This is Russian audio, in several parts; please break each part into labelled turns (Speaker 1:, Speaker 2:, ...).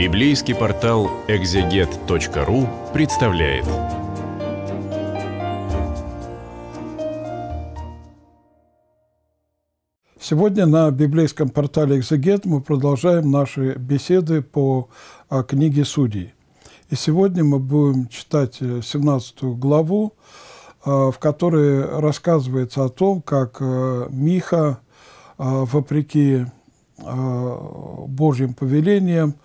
Speaker 1: Библейский портал экзегет.ру представляет. Сегодня на библейском портале «Экзегет» мы продолжаем наши беседы по а, книге «Судей». И сегодня мы будем читать 17 э, главу, а, в которой рассказывается о том, как э, Миха, а, вопреки Божьим повелениям,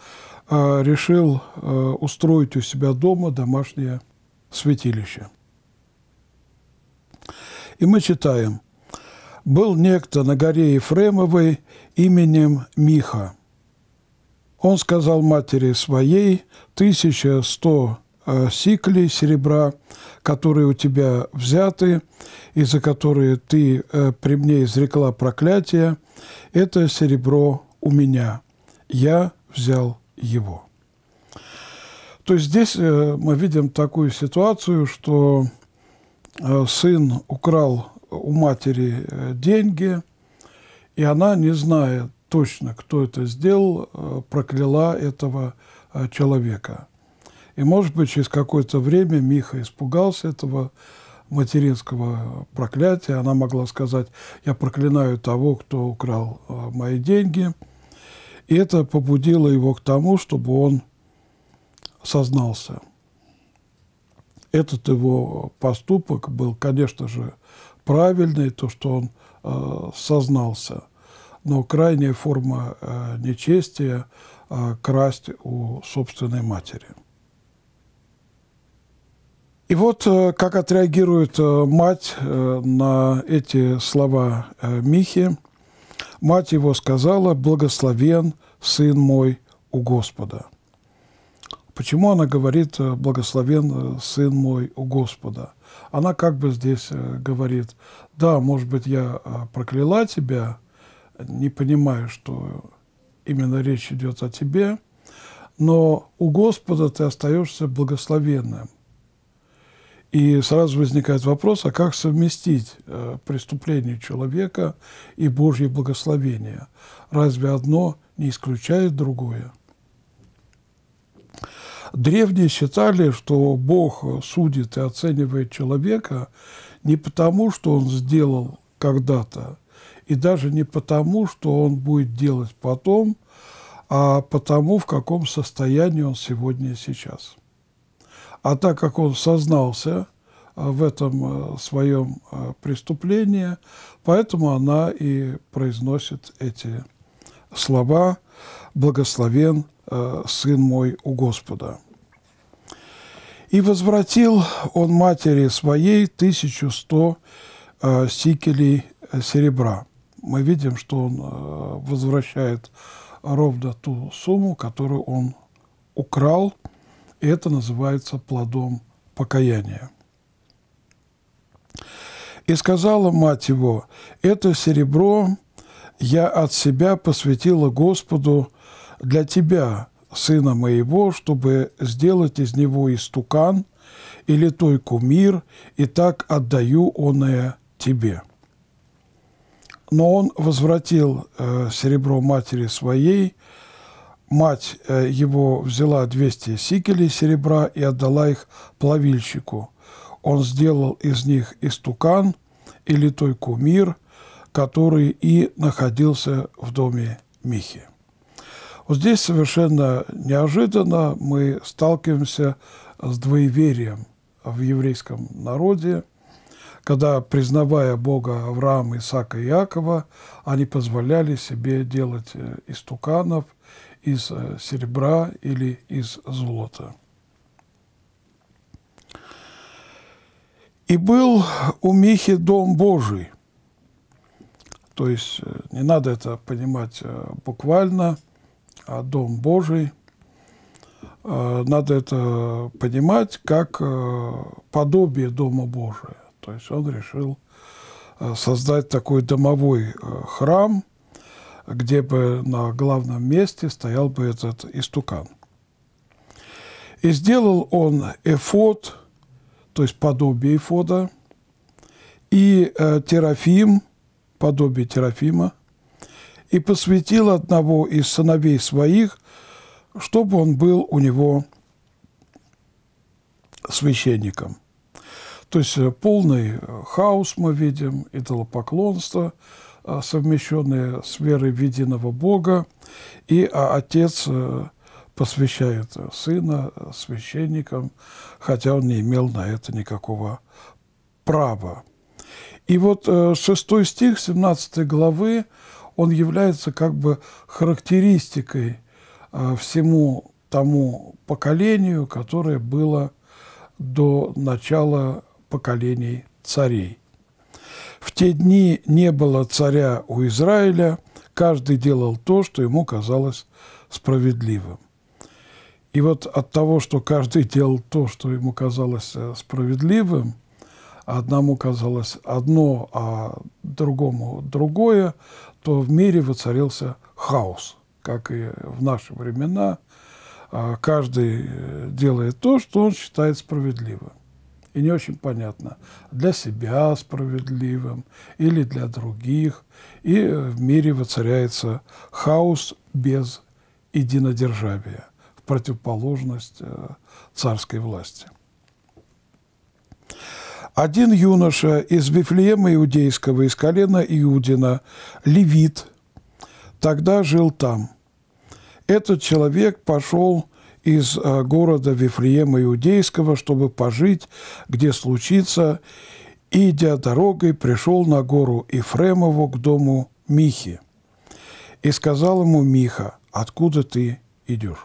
Speaker 1: Э, решил э, устроить у себя дома домашнее святилище. И мы читаем. «Был некто на горе Ефремовой именем Миха. Он сказал матери своей, 1100 э, сиклей серебра, которые у тебя взяты, и за которые ты при мне изрекла проклятие, это серебро у меня. Я взял его. То есть здесь э, мы видим такую ситуацию, что э, сын украл у матери э, деньги, и она, не зная точно, кто это сделал, прокляла этого человека. И, может быть, через какое-то время Миха испугался этого материнского проклятия. Она могла сказать, я проклинаю того, кто украл мои деньги – и это побудило его к тому, чтобы он сознался. Этот его поступок был, конечно же, правильный, то, что он э, сознался. Но крайняя форма э, нечестия э, – красть у собственной матери. И вот э, как отреагирует э, мать э, на эти слова Михи – Мать его сказала, «Благословен сын мой у Господа». Почему она говорит э, «благословен э, сын мой у Господа»? Она как бы здесь э, говорит, да, может быть, я прокляла тебя, не понимаю, что именно речь идет о тебе, но у Господа ты остаешься благословенным. И сразу возникает вопрос, а как совместить э, преступление человека и Божье благословение? Разве одно не исключает другое? Древние считали, что Бог судит и оценивает человека не потому, что он сделал когда-то, и даже не потому, что он будет делать потом, а потому, в каком состоянии он сегодня и сейчас – а так как он сознался а, в этом а, своем а, преступлении, поэтому она и произносит эти слова «Благословен Сын мой у Господа». И возвратил он матери своей 1100 сикелей э, серебра. Мы видим, что он возвращает ровно ту сумму, которую он украл – это называется плодом покаяния. И сказала мать его, «Это серебро я от себя посвятила Господу для тебя, сына моего, чтобы сделать из него истукан или той кумир, и так отдаю оное тебе». Но он возвратил э, серебро матери своей мать э, его взяла 200 сикелей серебра и отдала их плавильщику. Он сделал из них истукан и литой кумир, который и находился в доме Михи. Вот здесь совершенно неожиданно мы сталкиваемся с двоеверием в еврейском народе, когда, признавая Бога Авраама, Исаака и Иакова, они позволяли себе делать э, истуканов – из э, серебра или из золота. И был у Михи дом Божий. То есть э, не надо это понимать э, буквально, а дом Божий. Надо это понимать как подобие Дома Божия. То есть он решил создать такой домовой храм – где бы на главном месте стоял бы этот истукан. И сделал он эфод, то есть подобие эфода, и э, терафим, подобие терафима, и посвятил одного из сыновей своих, чтобы он был у него священником. То есть э, полный э, хаос мы видим, идолопоклонство, а, совмещенные с верой в единого Бога, и а, отец э, посвящает сына э, священникам, хотя он не имел на это никакого права. И вот э, шестой стих 17 главы, он является как бы характеристикой а, всему тому поколению, которое было до начала поколений царей. В те дни не было царя у Израиля, каждый делал то, что ему казалось справедливым. И вот от того, что каждый делал то, что ему казалось э, справедливым, одному казалось одно, а другому другое, то в мире воцарился хаос, как и в наши времена. А каждый э, делает то, что он считает справедливым и не очень понятно, для себя справедливым или для других, и э, в мире воцаряется хаос без единодержавия, в противоположность э, царской власти. Один юноша из Вифлеема Иудейского, из колена Иудина, левит, тогда жил там. Этот человек пошел из э, города Вифлеема Иудейского, чтобы пожить, где случится, идя дорогой, пришел на гору Ефремову к дому Михи. И сказал ему Миха, откуда ты идешь?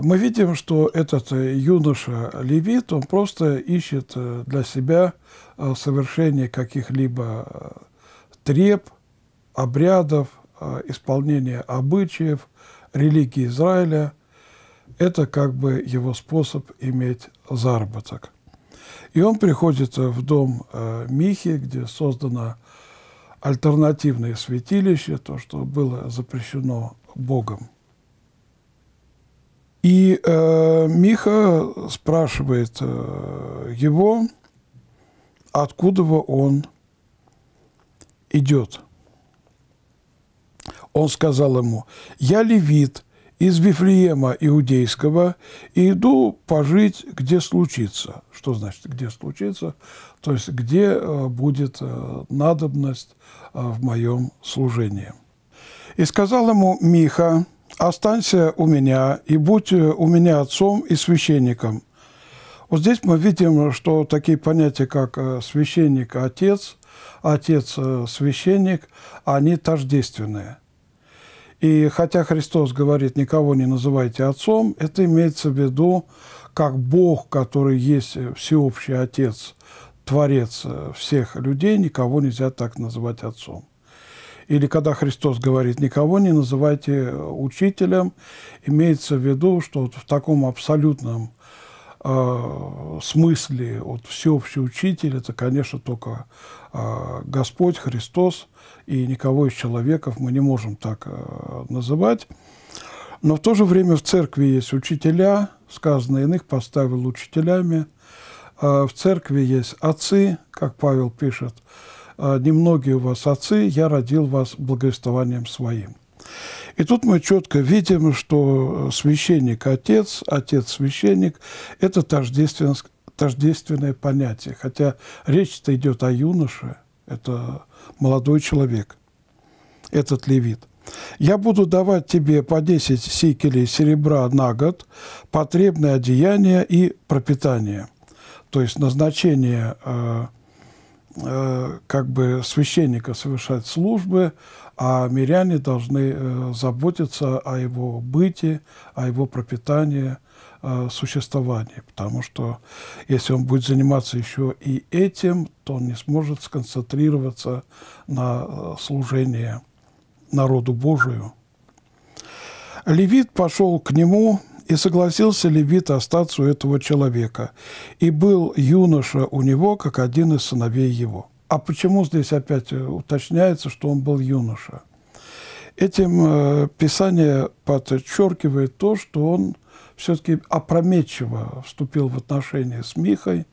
Speaker 1: Мы видим, что этот э, юноша левит, он просто ищет э, для себя совершение каких-либо треб, обрядов, исполнения обычаев, религии Израиля – это как бы его способ иметь заработок. И он приходит в дом э, Михи, где создано альтернативное святилище, то, что было запрещено Богом. И э, Миха спрашивает э, его, откуда он идет. Он сказал ему, «Я левит, из Вифлеема Иудейского и иду пожить, где случится». Что значит «где случится»? То есть где э, будет э, надобность э, в моем служении. «И сказал ему Миха, останься у меня и будь у меня отцом и священником». Вот здесь мы видим, что такие понятия, как священник, отец, отец, священник, они тождественные – и хотя Христос говорит, никого не называйте отцом, это имеется в виду как Бог, который есть всеобщий Отец, Творец всех людей, никого нельзя так называть отцом. Или когда Христос говорит, никого не называйте учителем, имеется в виду, что вот в таком абсолютном э, смысле вот, всеобщий учитель, это, конечно, только а, Господь, Христос, и никого из человеков мы не можем так а, называть. Но в то же время в церкви есть учителя, сказано, иных поставил учителями. в церкви есть отцы, как Павел пишет, «Немногие у вас отцы, я родил вас благовествованием своим». И тут мы четко видим, что священник-отец, э, отец-священник – это тождественно, тождественное понятие, хотя речь-то идет о юноше, это молодой человек, этот левит. «Я буду давать тебе по 10 сикелей серебра на год, потребное одеяние и пропитание». То есть назначение э, Э, как бы священника совершать службы, а миряне должны э, заботиться о его быте, о его пропитании, э, существовании. Потому что если он будет заниматься еще и этим, то он не сможет сконцентрироваться на служении народу Божию. Левит пошел к нему, и согласился левит остаться у этого человека, и был юноша у него, как один из сыновей его. А почему здесь опять э, уточняется, что он был юноша? Этим э, Писание подчеркивает то, что он все-таки опрометчиво вступил в отношения с Михой,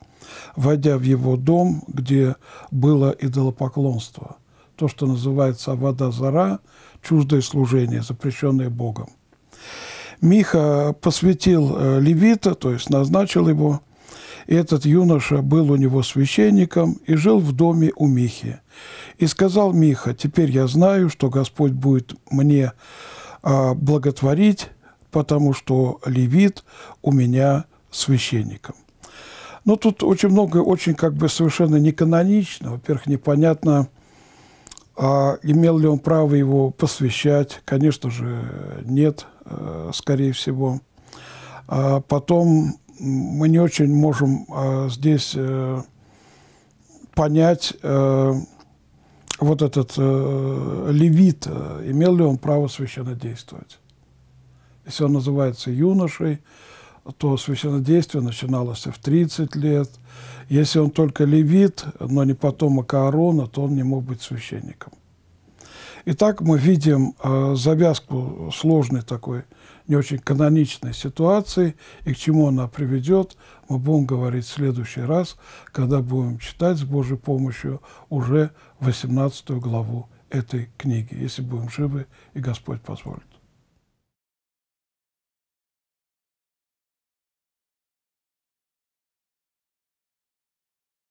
Speaker 1: войдя в его дом, где было идолопоклонство, то, что называется «вода зара», чуждое служение, запрещенное Богом. Миха посвятил э, левита, то есть назначил его. этот юноша был у него священником и жил в доме у Михи. И сказал Миха, теперь я знаю, что Господь будет мне а, благотворить, потому что левит у меня священником. Но ну, тут очень много, очень как бы совершенно неканонично. Во-первых, непонятно, а имел ли он право его посвящать. Конечно же, нет – Э, скорее всего. А потом мы не очень можем э, здесь э, понять вот этот левит, имел ли он право священно действовать. Если он называется юношей, то священнодействие начиналось в 30 лет. Если он только левит, но не потомок Аарона, то он не мог быть священником. Итак, мы видим э, завязку сложной такой, не очень каноничной ситуации, и к чему она приведет, мы будем говорить в следующий раз, когда будем читать с Божьей помощью уже 18 главу этой книги, если будем живы и Господь позволит.